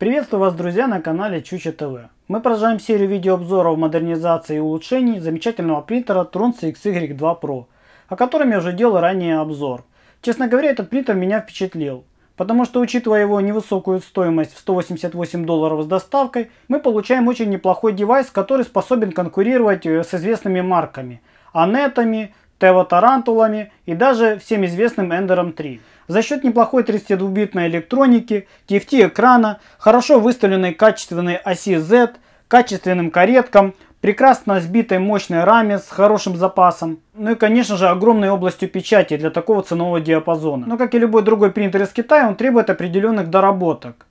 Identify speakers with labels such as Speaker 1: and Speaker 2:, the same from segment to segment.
Speaker 1: Приветствую вас, друзья, на канале Чуча ТВ. Мы продолжаем серию видеообзоров модернизации и улучшений замечательного принтера Tronx XY2 Pro, о котором я уже делал ранее обзор. Честно говоря, этот принтер меня впечатлил, потому что учитывая его невысокую стоимость в 188 долларов с доставкой, мы получаем очень неплохой девайс, который способен конкурировать э, с известными марками – Анетами, Тево Тарантулами и даже всем известным Эндером 3 за счет неплохой 32-битной электроники, TFT-экрана, хорошо выставленной качественной оси Z, качественным кареткам, прекрасно сбитой мощной раме с хорошим запасом, ну и, конечно же, огромной областью печати для такого ценового диапазона. Но, как и любой другой принтер из Китая, он требует определенных доработок.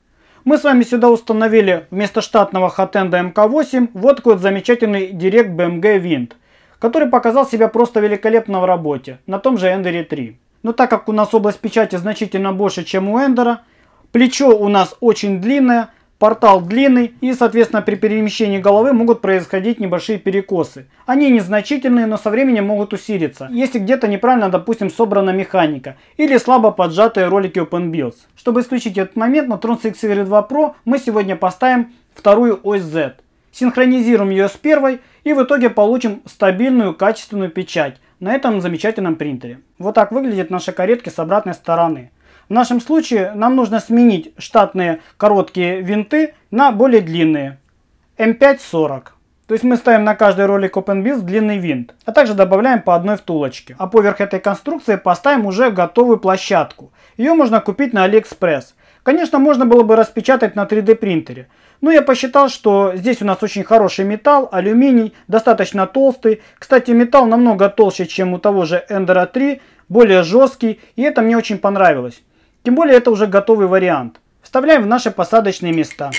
Speaker 1: Мы с вами сюда установили вместо штатного Hotenda MK8 вот такой вот замечательный Direct BMG Wind, который показал себя просто великолепно в работе на том же Ender 3. Но так как у нас область печати значительно больше, чем у Эндера, плечо у нас очень длинное, портал длинный и, соответственно, при перемещении головы могут происходить небольшие перекосы. Они незначительные, но со временем могут усилиться, если где-то неправильно, допустим, собрана механика или слабо поджатые ролики OpenBuilds. Чтобы исключить этот момент, на Tron Xavier 2 Pro мы сегодня поставим вторую ось Z. Синхронизируем ее с первой и в итоге получим стабильную качественную печать, на этом замечательном принтере. Вот так выглядят наши каретки с обратной стороны. В нашем случае нам нужно сменить штатные короткие винты на более длинные. М540. То есть мы ставим на каждый ролик OpenBiz длинный винт, а также добавляем по одной втулочке. А поверх этой конструкции поставим уже готовую площадку. Ее можно купить на AliExpress. Конечно, можно было бы распечатать на 3D принтере, но ну, я посчитал, что здесь у нас очень хороший металл, алюминий, достаточно толстый. Кстати, металл намного толще, чем у того же Эндера 3, более жесткий, и это мне очень понравилось. Тем более это уже готовый вариант. Вставляем в наши посадочные места.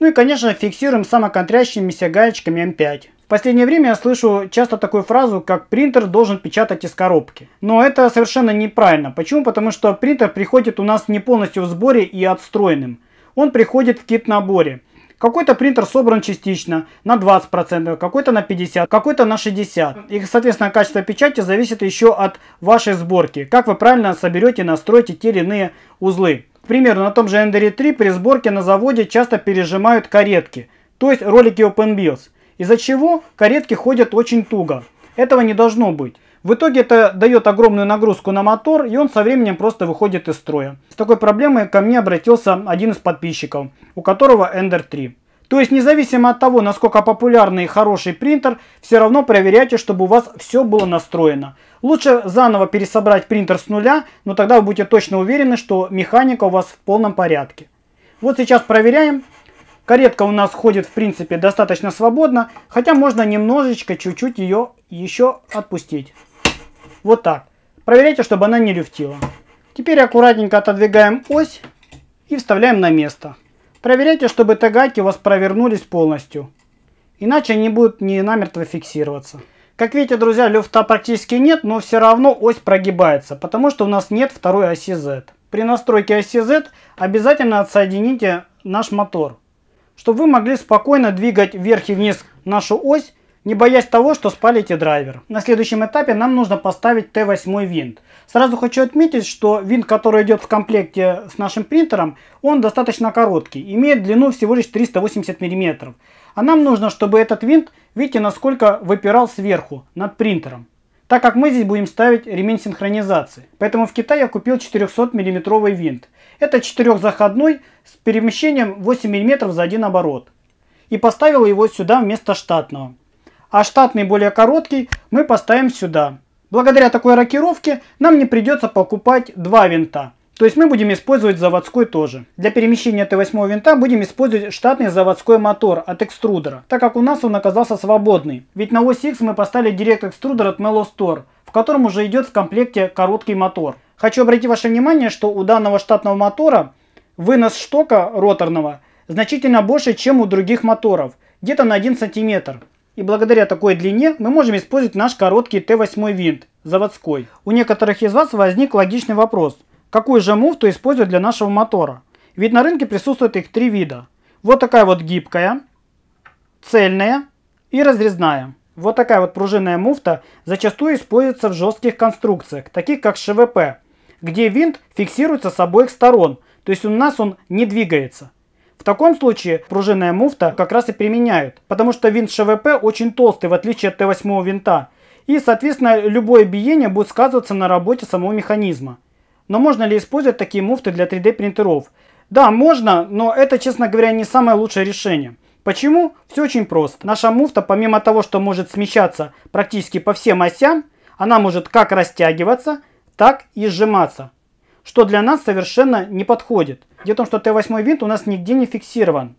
Speaker 1: Ну и конечно фиксируем самоконтрящимися гаечками М5. В последнее время я слышу часто такую фразу, как принтер должен печатать из коробки. Но это совершенно неправильно. Почему? Потому что принтер приходит у нас не полностью в сборе и отстроенным. Он приходит в кит-наборе. Какой-то принтер собран частично на 20%, какой-то на 50%, какой-то на 60%. И, соответственно, качество печати зависит еще от вашей сборки. Как вы правильно соберете и настроите те или иные узлы. К примеру, на том же Ender 3 при сборке на заводе часто пережимают каретки, то есть ролики OpenBIOS, из-за чего каретки ходят очень туго. Этого не должно быть. В итоге это дает огромную нагрузку на мотор, и он со временем просто выходит из строя. С такой проблемой ко мне обратился один из подписчиков, у которого Ender 3. То есть независимо от того, насколько популярный и хороший принтер, все равно проверяйте, чтобы у вас все было настроено. Лучше заново пересобрать принтер с нуля, но тогда вы будете точно уверены, что механика у вас в полном порядке. Вот сейчас проверяем. Каретка у нас ходит в принципе достаточно свободно, хотя можно немножечко, чуть-чуть ее еще отпустить. Вот так. Проверяйте, чтобы она не люфтила. Теперь аккуратненько отодвигаем ось и вставляем на место. Проверяйте, чтобы тагайки у вас провернулись полностью. Иначе они будут не намертво фиксироваться. Как видите, друзья, люфта практически нет, но все равно ось прогибается, потому что у нас нет второй оси Z. При настройке оси Z обязательно отсоедините наш мотор, чтобы вы могли спокойно двигать вверх и вниз нашу ось не боясь того, что спалите драйвер. На следующем этапе нам нужно поставить Т8 винт. Сразу хочу отметить, что винт, который идет в комплекте с нашим принтером, он достаточно короткий, имеет длину всего лишь 380 мм. А нам нужно, чтобы этот винт, видите, насколько выпирал сверху над принтером. Так как мы здесь будем ставить ремень синхронизации. Поэтому в Китае я купил 400 мм винт. Это четырехзаходной с перемещением 8 мм за один оборот. И поставил его сюда вместо штатного а штатный более короткий мы поставим сюда. Благодаря такой рокировке нам не придется покупать два винта. То есть мы будем использовать заводской тоже. Для перемещения Т8 винта будем использовать штатный заводской мотор от экструдера, так как у нас он оказался свободный. Ведь на ось X мы поставили директ экструдер от Mellow Store, в котором уже идет в комплекте короткий мотор. Хочу обратить ваше внимание, что у данного штатного мотора вынос штока роторного значительно больше, чем у других моторов, где-то на 1 сантиметр. И благодаря такой длине мы можем использовать наш короткий Т8 винт, заводской. У некоторых из вас возник логичный вопрос. Какую же муфту использовать для нашего мотора? Ведь на рынке присутствуют их три вида. Вот такая вот гибкая, цельная и разрезная. Вот такая вот пружинная муфта зачастую используется в жестких конструкциях, таких как ШВП, где винт фиксируется с обоих сторон, то есть у нас он не двигается. В таком случае пружинная муфта как раз и применяют, потому что винт ШВП очень толстый, в отличие от Т8 винта. И, соответственно, любое биение будет сказываться на работе самого механизма. Но можно ли использовать такие муфты для 3D принтеров? Да, можно, но это, честно говоря, не самое лучшее решение. Почему? Все очень просто. Наша муфта, помимо того, что может смещаться практически по всем осям, она может как растягиваться, так и сжиматься, что для нас совершенно не подходит. Дело в том, что Т8 винт у нас нигде не фиксирован.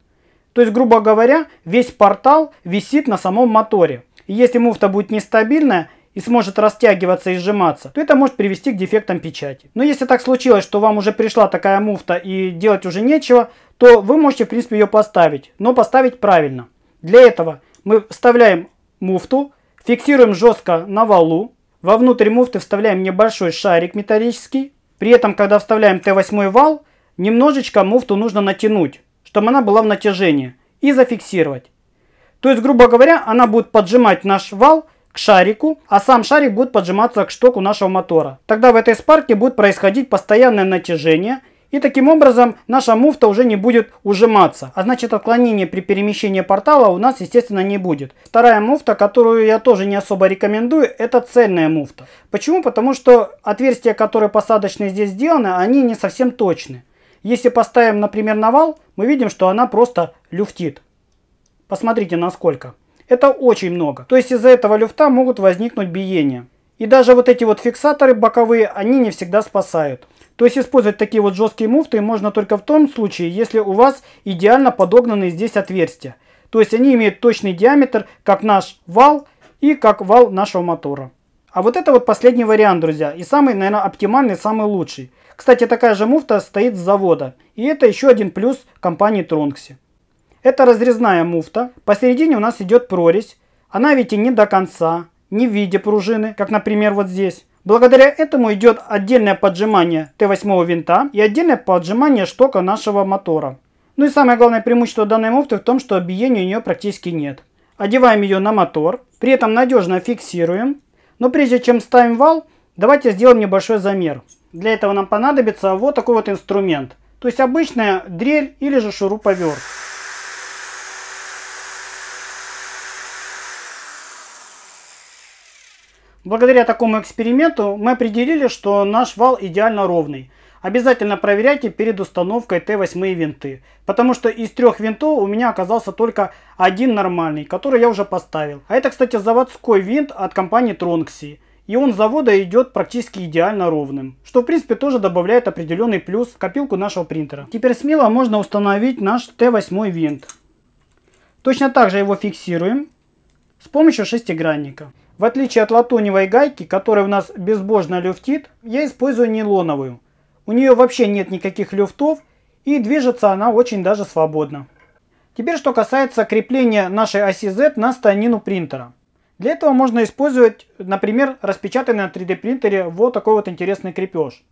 Speaker 1: То есть, грубо говоря, весь портал висит на самом моторе. И если муфта будет нестабильная и сможет растягиваться и сжиматься, то это может привести к дефектам печати. Но если так случилось, что вам уже пришла такая муфта и делать уже нечего, то вы можете в принципе ее поставить, но поставить правильно. Для этого мы вставляем муфту, фиксируем жестко на валу, вовнутрь муфты вставляем небольшой шарик металлический, при этом, когда вставляем Т8 вал, немножечко муфту нужно натянуть, чтобы она была в натяжении, и зафиксировать. То есть, грубо говоря, она будет поджимать наш вал к шарику, а сам шарик будет поджиматься к штоку нашего мотора. Тогда в этой спарке будет происходить постоянное натяжение, и таким образом наша муфта уже не будет ужиматься. А значит отклонения при перемещении портала у нас естественно не будет. Вторая муфта, которую я тоже не особо рекомендую, это цельная муфта. Почему? Потому что отверстия, которые посадочные здесь сделаны, они не совсем точные. Если поставим, например, навал, мы видим, что она просто люфтит. Посмотрите, насколько. Это очень много. То есть из-за этого люфта могут возникнуть биения. И даже вот эти вот фиксаторы боковые, они не всегда спасают. То есть использовать такие вот жесткие муфты можно только в том случае, если у вас идеально подогнаны здесь отверстия. То есть они имеют точный диаметр, как наш вал и как вал нашего мотора. А вот это вот последний вариант, друзья. И самый, наверное, оптимальный, самый лучший. Кстати, такая же муфта стоит с завода. И это еще один плюс компании Тронкси. Это разрезная муфта. Посередине у нас идет прорезь. Она ведь и не до конца, не в виде пружины, как, например, вот здесь. Благодаря этому идет отдельное поджимание Т8 винта и отдельное поджимание штока нашего мотора. Ну и самое главное преимущество данной муфты в том, что биения у нее практически нет. Одеваем ее на мотор, при этом надежно фиксируем. Но прежде чем ставим вал, давайте сделаем небольшой замер. Для этого нам понадобится вот такой вот инструмент. То есть обычная дрель или же шуруповерт. Благодаря такому эксперименту мы определили, что наш вал идеально ровный. Обязательно проверяйте перед установкой Т8 винты, потому что из трех винтов у меня оказался только один нормальный, который я уже поставил. А это, кстати, заводской винт от компании Tronxy и он с завода идет практически идеально ровным, что в принципе тоже добавляет определенный плюс в копилку нашего принтера. Теперь смело можно установить наш Т8 винт. Точно так же его фиксируем с помощью шестигранника. В отличие от латуневой гайки, которая у нас безбожно люфтит, я использую нейлоновую. У нее вообще нет никаких люфтов и движется она очень даже свободно. Теперь что касается крепления нашей оси Z на станину принтера. Для этого можно использовать, например, распечатанный на 3D принтере вот такой вот интересный крепеж.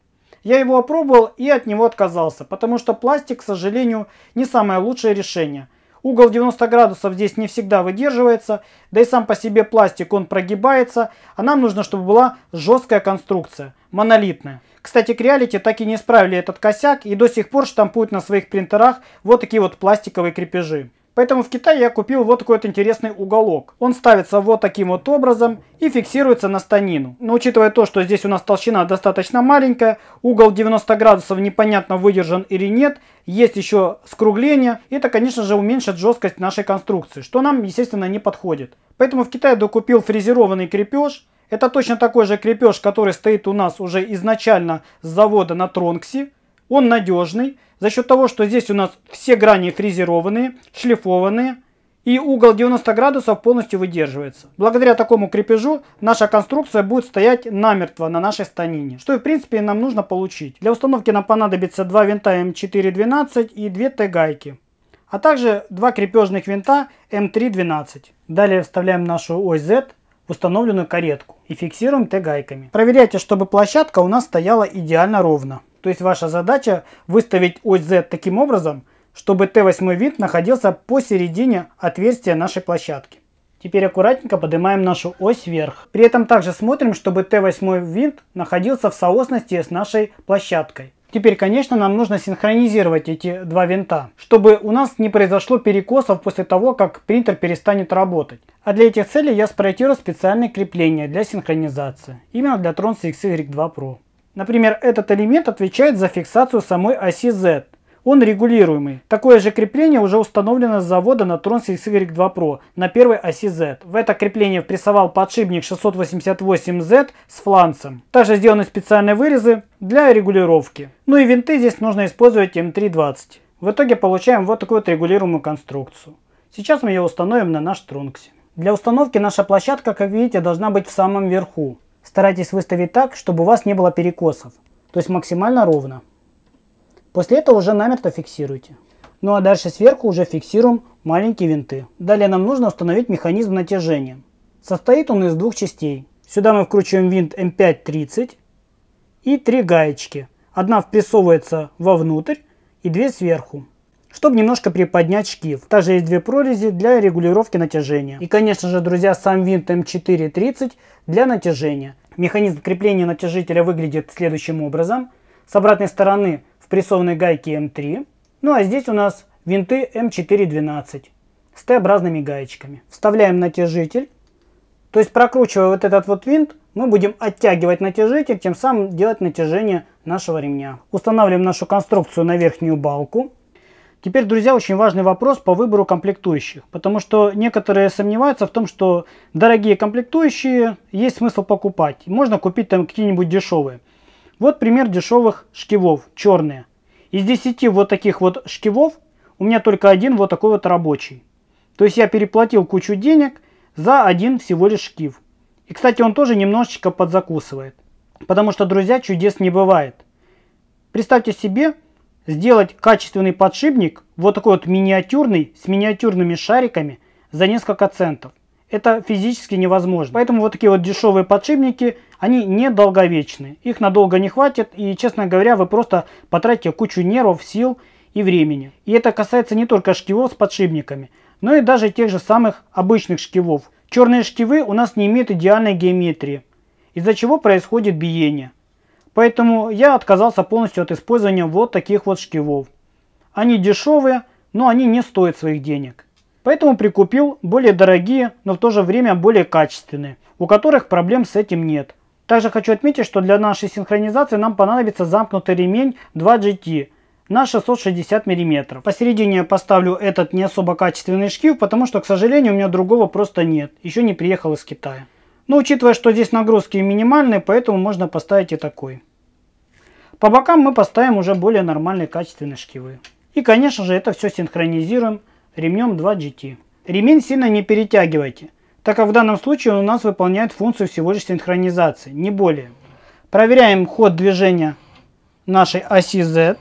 Speaker 1: Я его опробовал и от него отказался, потому что пластик, к сожалению, не самое лучшее решение. Угол 90 градусов здесь не всегда выдерживается, да и сам по себе пластик, он прогибается, а нам нужно, чтобы была жесткая конструкция, монолитная. Кстати, к реалити так и не исправили этот косяк и до сих пор штампуют на своих принтерах вот такие вот пластиковые крепежи. Поэтому в Китае я купил вот такой вот интересный уголок. Он ставится вот таким вот образом и фиксируется на станину. Но учитывая то, что здесь у нас толщина достаточно маленькая, угол 90 градусов непонятно выдержан или нет, есть еще скругление, это конечно же уменьшит жесткость нашей конструкции, что нам естественно не подходит. Поэтому в Китае докупил фрезерованный крепеж, это точно такой же крепеж, который стоит у нас уже изначально с завода на Тронксе. Он надежный за счет того, что здесь у нас все грани фрезерованные, шлифованные. И угол 90 градусов полностью выдерживается. Благодаря такому крепежу наша конструкция будет стоять намертво на нашей станине. Что в принципе нам нужно получить. Для установки нам понадобится два винта М412 эм и две Т-гайки. А также два крепежных винта М312. Эм Далее вставляем нашу ось Z установленную каретку и фиксируем Т-гайками. Проверяйте, чтобы площадка у нас стояла идеально ровно. То есть ваша задача выставить ось Z таким образом, чтобы Т8 винт находился посередине отверстия нашей площадки. Теперь аккуратненько поднимаем нашу ось вверх. При этом также смотрим, чтобы Т8 винт находился в соосности с нашей площадкой. Теперь, конечно, нам нужно синхронизировать эти два винта, чтобы у нас не произошло перекосов после того, как принтер перестанет работать. А для этих целей я спроектирую специальные крепления для синхронизации, именно для Tron CXY2 Pro. Например, этот элемент отвечает за фиксацию самой оси Z, он регулируемый. Такое же крепление уже установлено с завода на Tron XY2 Pro на первой оси Z. В это крепление впрессовал подшипник 688Z с фланцем. Также сделаны специальные вырезы для регулировки. Ну и винты здесь нужно использовать m 320 В итоге получаем вот такую вот регулируемую конструкцию. Сейчас мы ее установим на наш Тронксе. Для установки наша площадка, как видите, должна быть в самом верху. Старайтесь выставить так, чтобы у вас не было перекосов, то есть максимально ровно. После этого уже намертво фиксируйте. Ну а дальше сверху уже фиксируем маленькие винты. Далее нам нужно установить механизм натяжения. Состоит он из двух частей. Сюда мы вкручиваем винт М5-30 и три гаечки. Одна впрессовывается вовнутрь и две сверху, чтобы немножко приподнять шкив. Также есть две прорези для регулировки натяжения. И конечно же, друзья, сам винт М4-30 для натяжения. Механизм крепления натяжителя выглядит следующим образом. С обратной стороны прессованные гайки М3. Ну а здесь у нас винты м 4 12 с Т-образными гаечками. Вставляем натяжитель. То есть прокручивая вот этот вот винт, мы будем оттягивать натяжитель, тем самым делать натяжение нашего ремня. Устанавливаем нашу конструкцию на верхнюю балку. Теперь, друзья, очень важный вопрос по выбору комплектующих, потому что некоторые сомневаются в том, что дорогие комплектующие есть смысл покупать. Можно купить там какие-нибудь дешевые. Вот пример дешевых шкивов, черные. Из 10 вот таких вот шкивов у меня только один вот такой вот рабочий. То есть я переплатил кучу денег за один всего лишь шкив. И, кстати, он тоже немножечко подзакусывает. Потому что, друзья, чудес не бывает. Представьте себе сделать качественный подшипник, вот такой вот миниатюрный, с миниатюрными шариками, за несколько центов это физически невозможно. Поэтому вот такие вот дешевые подшипники, они недолговечны. Их надолго не хватит и, честно говоря, вы просто потратите кучу нервов, сил и времени. И это касается не только шкивов с подшипниками, но и даже тех же самых обычных шкивов. Черные шкивы у нас не имеют идеальной геометрии, из-за чего происходит биение. Поэтому я отказался полностью от использования вот таких вот шкивов. Они дешевые, но они не стоят своих денег. Поэтому прикупил более дорогие, но в то же время более качественные, у которых проблем с этим нет. Также хочу отметить, что для нашей синхронизации нам понадобится замкнутый ремень 2GT на 660 мм. Посередине я поставлю этот не особо качественный шкив, потому что, к сожалению, у меня другого просто нет. Еще не приехал из Китая. Но учитывая, что здесь нагрузки минимальные, поэтому можно поставить и такой. По бокам мы поставим уже более нормальные качественные шкивы. И, конечно же, это все синхронизируем ремнем 2GT. Ремень сильно не перетягивайте, так как в данном случае он у нас выполняет функцию всего лишь синхронизации, не более. Проверяем ход движения нашей оси Z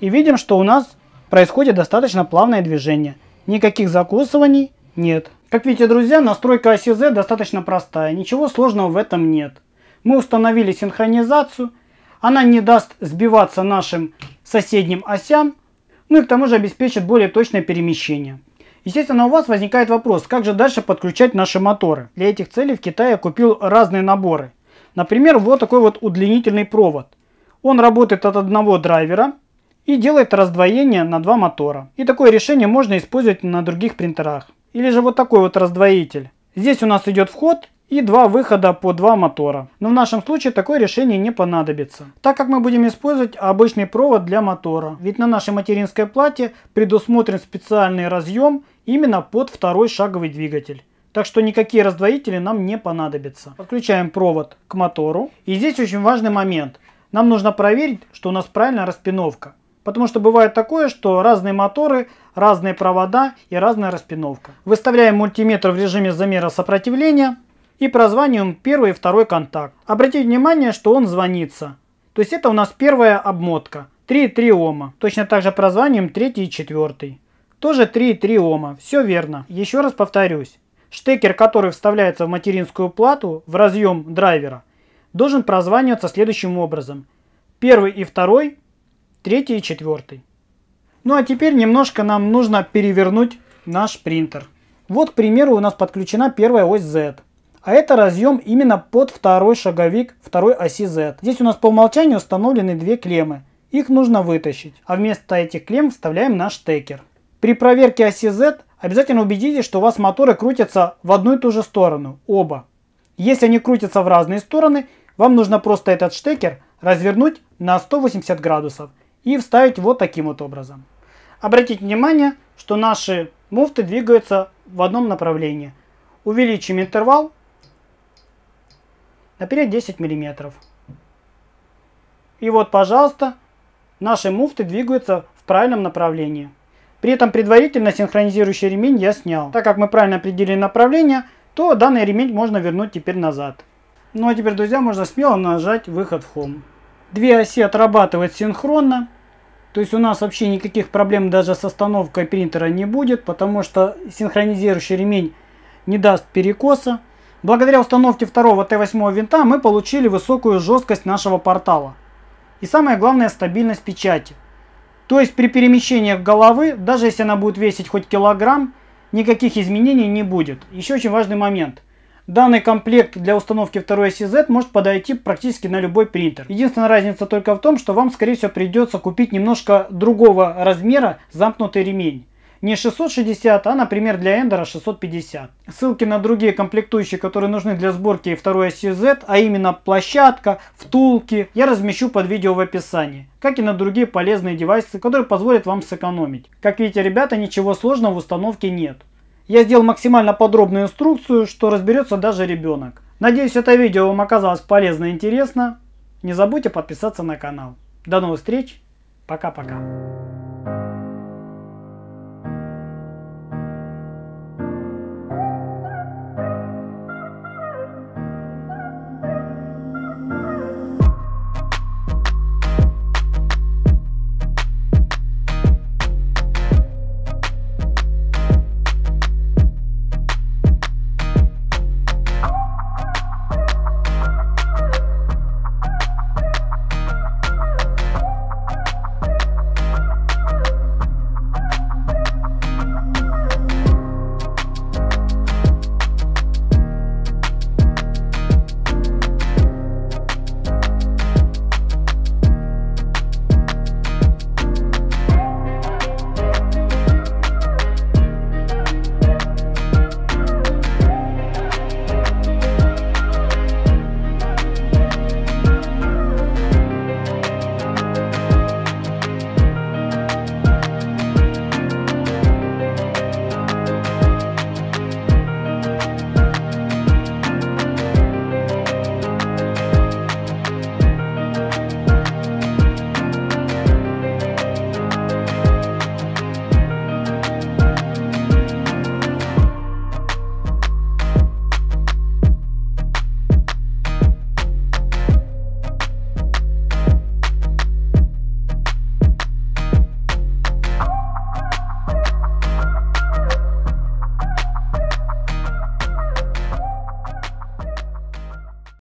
Speaker 1: и видим, что у нас происходит достаточно плавное движение. Никаких закусываний нет. Как видите, друзья, настройка оси Z достаточно простая, ничего сложного в этом нет. Мы установили синхронизацию, она не даст сбиваться нашим соседним осям, ну и к тому же обеспечит более точное перемещение. Естественно, у вас возникает вопрос, как же дальше подключать наши моторы. Для этих целей в Китае я купил разные наборы. Например, вот такой вот удлинительный провод. Он работает от одного драйвера и делает раздвоение на два мотора. И такое решение можно использовать на других принтерах. Или же вот такой вот раздвоитель. Здесь у нас идет вход и два выхода по два мотора. Но в нашем случае такое решение не понадобится, так как мы будем использовать обычный провод для мотора. Ведь на нашей материнской плате предусмотрен специальный разъем именно под второй шаговый двигатель. Так что никакие раздвоители нам не понадобятся. Подключаем провод к мотору. И здесь очень важный момент. Нам нужно проверить, что у нас правильная распиновка. Потому что бывает такое, что разные моторы, разные провода и разная распиновка. Выставляем мультиметр в режиме замера сопротивления и прозванием первый и второй контакт. Обратите внимание, что он звонится. То есть это у нас первая обмотка. 3,3 Ома. Точно так же прозваниваем третий и четвертый. Тоже 3,3 Ома. Все верно. Еще раз повторюсь. Штекер, который вставляется в материнскую плату в разъем драйвера, должен прозваниваться следующим образом. Первый и второй, третий и четвертый. Ну а теперь немножко нам нужно перевернуть наш принтер. Вот, к примеру, у нас подключена первая ось Z. А это разъем именно под второй шаговик второй оси Z. Здесь у нас по умолчанию установлены две клеммы. Их нужно вытащить. А вместо этих клем вставляем наш текер. При проверке оси Z обязательно убедитесь, что у вас моторы крутятся в одну и ту же сторону, оба. Если они крутятся в разные стороны, вам нужно просто этот штекер развернуть на 180 градусов и вставить вот таким вот образом. Обратите внимание, что наши муфты двигаются в одном направлении. Увеличим интервал наперед 10 мм. И вот, пожалуйста, наши муфты двигаются в правильном направлении. При этом предварительно синхронизирующий ремень я снял. Так как мы правильно определили направление, то данный ремень можно вернуть теперь назад. Ну а теперь, друзья, можно смело нажать выход в Home. Две оси отрабатывают синхронно. То есть у нас вообще никаких проблем даже с остановкой принтера не будет, потому что синхронизирующий ремень не даст перекоса. Благодаря установке второго Т8 винта мы получили высокую жесткость нашего портала. И самое главное стабильность печати. То есть при перемещениях головы, даже если она будет весить хоть килограмм, никаких изменений не будет. Еще очень важный момент. Данный комплект для установки второй CZ может подойти практически на любой принтер. Единственная разница только в том, что вам скорее всего придется купить немножко другого размера замкнутый ремень не 660, а, например, для Эндера 650. Ссылки на другие комплектующие, которые нужны для сборки второй оси Z, а именно площадка, втулки, я размещу под видео в описании, как и на другие полезные девайсы, которые позволят вам сэкономить. Как видите, ребята, ничего сложного в установке нет. Я сделал максимально подробную инструкцию, что разберется даже ребенок. Надеюсь, это видео вам оказалось полезно и интересно. Не забудьте подписаться на канал. До новых встреч. Пока-пока.